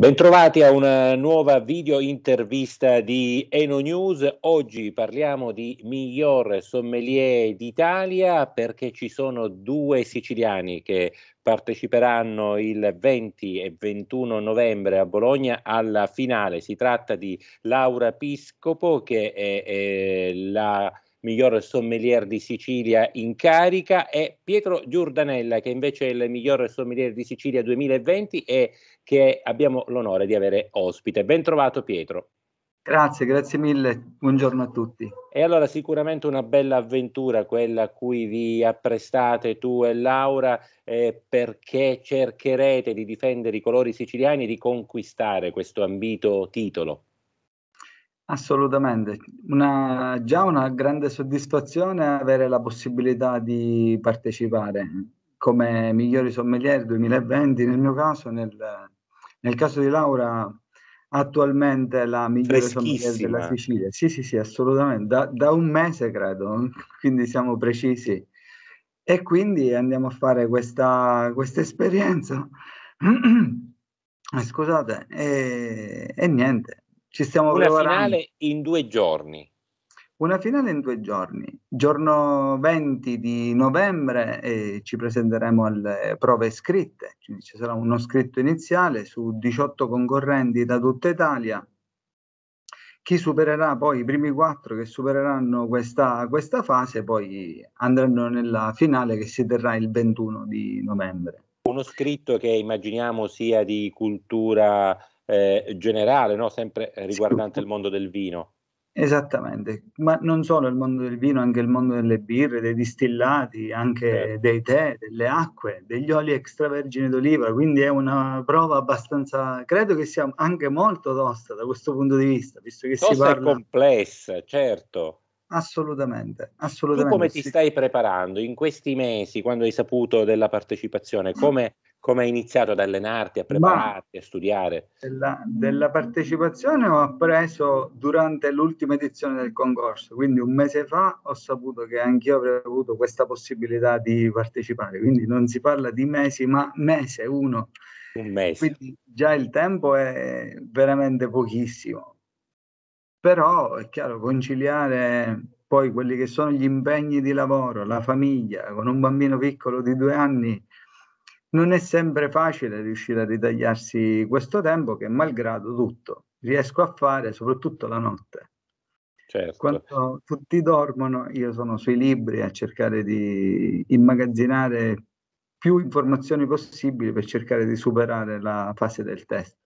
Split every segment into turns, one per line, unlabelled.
Bentrovati a una nuova video intervista di Eno News. Oggi parliamo di miglior sommelier d'Italia perché ci sono due siciliani che parteciperanno il 20 e 21 novembre a Bologna alla finale. Si tratta di Laura Piscopo che è, è la miglior sommelier di Sicilia in carica, e Pietro Giordanella, che invece è il miglior sommelier di Sicilia 2020 e che abbiamo l'onore di avere ospite. Ben trovato Pietro.
Grazie, grazie mille, buongiorno a tutti.
E allora sicuramente una bella avventura quella a cui vi apprestate tu e Laura eh, perché cercherete di difendere i colori siciliani e di conquistare questo ambito titolo.
Assolutamente, una, già una grande soddisfazione avere la possibilità di partecipare come migliori sommelier 2020 nel mio caso, nel, nel caso di Laura attualmente la migliore sommelier della Sicilia. Sì, sì, sì, assolutamente, da, da un mese credo, quindi siamo precisi. E quindi andiamo a fare questa, questa esperienza. Ah, scusate, e, e niente, ci stiamo una preparando.
finale in due giorni.
Una finale in due giorni. Giorno 20 di novembre eh, ci presenteremo alle prove scritte, Quindi ci sarà uno scritto iniziale su 18 concorrenti da tutta Italia. Chi supererà poi i primi quattro che supereranno questa, questa fase poi andranno nella finale che si terrà il 21 di novembre.
Uno scritto che immaginiamo sia di cultura eh, generale, no? sempre riguardante il mondo del vino.
Esattamente, ma non solo il mondo del vino, anche il mondo delle birre, dei distillati, anche eh. dei tè, delle acque, degli oli extravergine d'oliva, quindi è una prova abbastanza, credo che sia anche molto tosta da questo punto di vista,
visto che tosta si parla... è complessa, certo.
Assolutamente, assolutamente. Tu come sì. ti
stai preparando in questi mesi, quando hai saputo della partecipazione, mm. come come hai iniziato ad allenarti, a prepararti, Ma a studiare?
Della, della, partecipazione ho appreso durante l'ultima edizione del concorso, quindi un mese fa ho saputo che anch'io avrei avuto questa possibilità di partecipare, quindi non si parla di mesi, ma mese uno. Un mese. Quindi già il tempo è veramente pochissimo. Però è chiaro, conciliare poi quelli che sono gli impegni di lavoro, la famiglia, con un bambino piccolo di due anni non è sempre facile riuscire a ritagliarsi questo tempo che malgrado tutto riesco a fare, soprattutto la notte. Certo. Quando tutti dormono io sono sui libri a cercare di immagazzinare più informazioni possibili per cercare di superare la fase del test.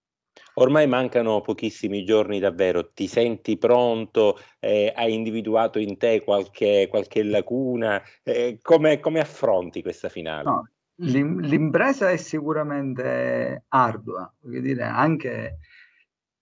Ormai mancano pochissimi giorni davvero, ti senti pronto, eh, hai individuato in te qualche, qualche lacuna, eh, come, come, affronti questa finale? No,
Mm. L'impresa è sicuramente ardua, voglio dire, anche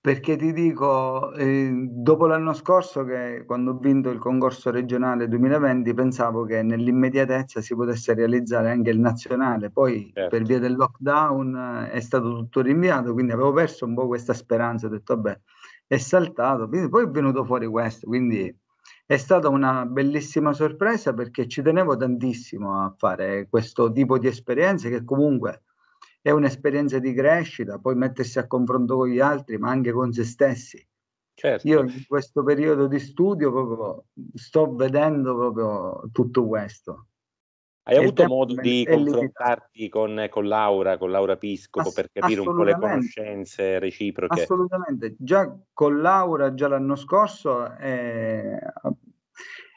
perché ti dico, eh, dopo l'anno scorso che quando ho vinto il concorso regionale 2020 pensavo che nell'immediatezza si potesse realizzare anche il nazionale, poi certo. per via del lockdown eh, è stato tutto rinviato, quindi avevo perso un po' questa speranza, ho detto vabbè, è saltato, quindi, poi è venuto fuori questo, quindi è stata una bellissima sorpresa perché ci tenevo tantissimo a fare questo tipo di esperienze che comunque è un'esperienza di crescita, poi mettersi a confronto con gli altri, ma anche con se stessi. Certo. Io in questo periodo di studio proprio sto vedendo proprio tutto questo. Hai avuto modo di confrontarti
con, con, Laura, con Laura Piscopo, Ass- per capire un po' le conoscenze reciproche?
Assolutamente, già con Laura, già l'anno scorso, eh,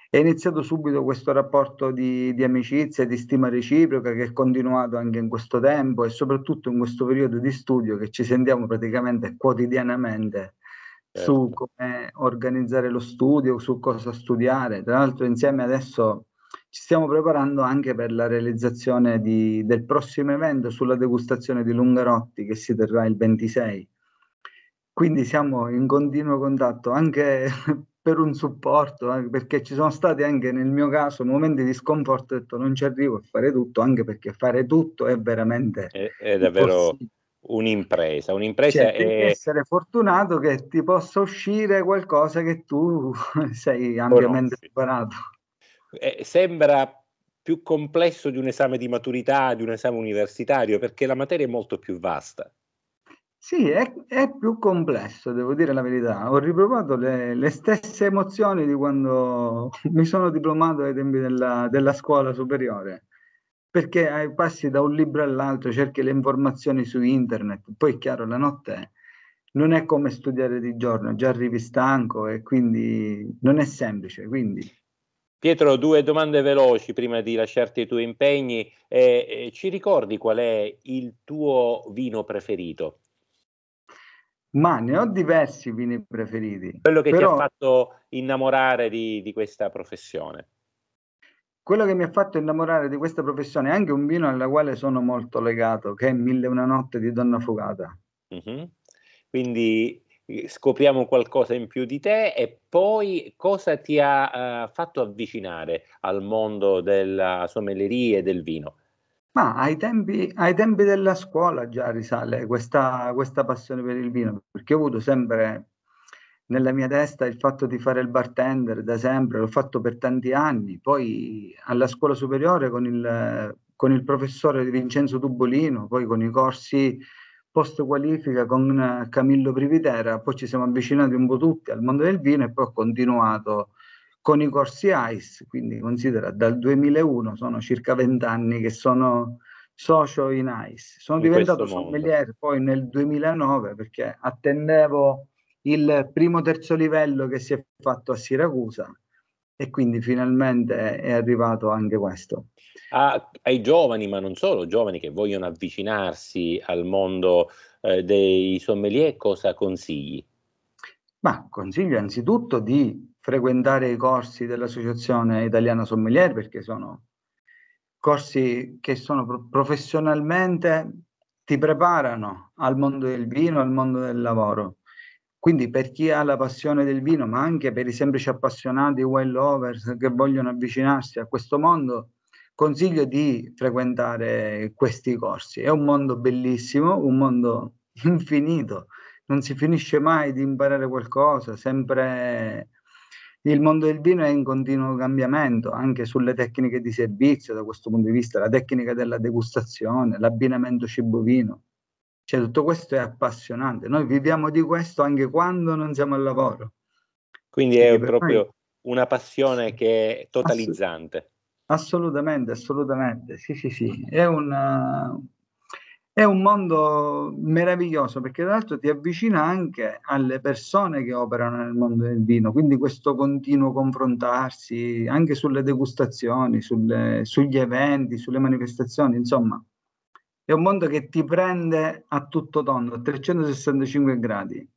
è iniziato subito questo rapporto di, di amicizia, di stima reciproca che è continuato anche in questo tempo e soprattutto in questo periodo di studio che ci sentiamo praticamente quotidianamente certo. su come organizzare lo studio, su cosa studiare. Tra l'altro insieme adesso ci stiamo preparando anche per la realizzazione di, del prossimo evento sulla degustazione di Lungarotti che si terrà il 26. Quindi siamo in continuo contatto anche per un supporto, eh, perché ci sono stati anche nel mio caso momenti di sconforto, ho detto non ci arrivo a fare tutto, anche perché fare tutto è veramente...
È, è davvero un'impresa. Un'impresa cioè, è... essere
fortunato che ti possa uscire qualcosa che tu sei ampiamente
preparato eh, sembra più complesso di un esame di maturità, di un esame universitario, perché la materia è molto più vasta. Sì,
è, è più complesso, devo dire la verità. Ho riprovato le, le, stesse emozioni di quando mi sono diplomato ai tempi della, della scuola superiore, perché passi da un libro all'altro, cerchi le informazioni su internet, poi è chiaro, la notte non è come studiare di giorno, già arrivi stanco e quindi non è semplice. Quindi
Pietro, due domande veloci prima di lasciarti i tuoi impegni. Eh, eh, ci ricordi qual è il tuo vino preferito?
Ma ne ho diversi vini preferiti. Quello che però... ti ha
fatto innamorare di, di questa professione?
quello che mi ha fatto innamorare di questa professione è anche un vino alla quale sono molto legato, che è Mille una notte di Donna Fugata.
Mm-hmm. Quindi scopriamo qualcosa in più di te e poi cosa ti ha uh, fatto avvicinare al mondo della sommelleria e del vino?
Ma ai tempi, ai tempi della scuola già risale questa, questa passione per il vino, perché ho avuto sempre nella mia testa il fatto di fare il bartender da sempre, l'ho fatto per tanti anni, poi alla scuola superiore con il, con il professore Vincenzo Tubolino, poi con i corsi post qualifica con eh, Camillo Privitera, poi ci siamo avvicinati un po' tutti al mondo del vino e poi ho continuato con i corsi ICE, quindi considera dal 2001, sono circa 20 anni che sono socio in ICE. Sono in diventato sommelier poi nel 2009 perché attendevo il primo terzo livello che si è fatto a Siracusa e quindi finalmente è arrivato anche questo.
A, ai giovani, ma non solo, giovani che vogliono avvicinarsi al mondo eh, dei sommelier, cosa consigli?
Ma consiglio anzitutto di frequentare i corsi dell'Associazione Italiana Sommelier perché sono corsi che sono pro- professionalmente ti preparano al mondo del vino, al mondo del lavoro quindi per chi ha la passione del vino, ma anche per i semplici appassionati well over che vogliono avvicinarsi a questo mondo, consiglio di frequentare questi corsi. È un mondo bellissimo, un mondo infinito, non si finisce mai di imparare qualcosa, sempre il mondo del vino è in continuo cambiamento anche sulle tecniche di servizio da questo punto di vista, la tecnica della degustazione, l'abbinamento cibo-vino. Cioè tutto questo è appassionante, noi viviamo di questo anche quando non siamo al lavoro.
Quindi è proprio noi... una passione che è totalizzante.
Assolutamente, assolutamente, sì sì sì, è un, è un mondo meraviglioso perché tra l'altro ti avvicina anche alle persone che operano nel mondo del vino, quindi questo continuo confrontarsi anche sulle degustazioni, sulle, sugli eventi, sulle manifestazioni, insomma è un mondo che ti prende a tutto tondo, a 365 gradi.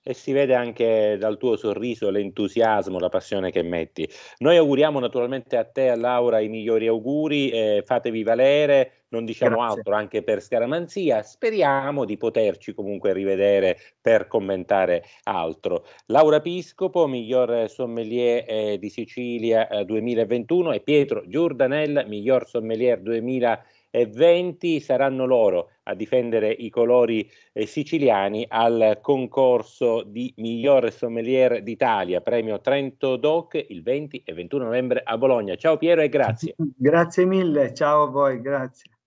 E si vede anche dal tuo sorriso l'entusiasmo, la passione che metti. Noi auguriamo naturalmente a te a Laura i migliori auguri, eh, fatevi valere, non diciamo Grazie. altro anche per Scaramanzia. Speriamo di poterci comunque rivedere per commentare altro. Laura Piscopo, miglior sommelier eh, di Sicilia eh, 2021 e Pietro Giordanella, miglior sommelier 2021 e 20 saranno loro a difendere i colori eh, siciliani al concorso di miglior sommelier d'Italia, premio Trento Doc il 20 e 21 novembre a Bologna. Ciao Piero e grazie.
grazie mille, ciao a voi, grazie.